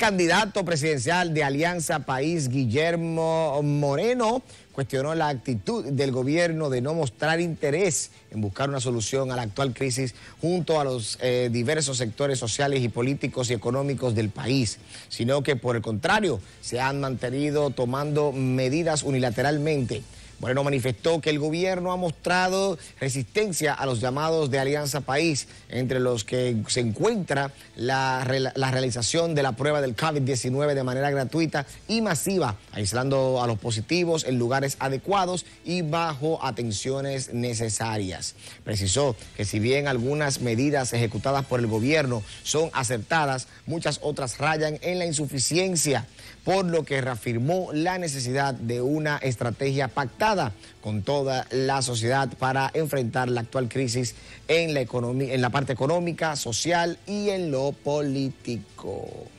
candidato presidencial de Alianza País, Guillermo Moreno, cuestionó la actitud del gobierno de no mostrar interés en buscar una solución a la actual crisis junto a los eh, diversos sectores sociales y políticos y económicos del país, sino que por el contrario se han mantenido tomando medidas unilateralmente bueno manifestó que el gobierno ha mostrado resistencia a los llamados de Alianza País, entre los que se encuentra la, la realización de la prueba del COVID-19 de manera gratuita y masiva, aislando a los positivos en lugares adecuados y bajo atenciones necesarias. Precisó que si bien algunas medidas ejecutadas por el gobierno son acertadas, muchas otras rayan en la insuficiencia, por lo que reafirmó la necesidad de una estrategia pactada con toda la sociedad para enfrentar la actual crisis en la, economía, en la parte económica, social y en lo político.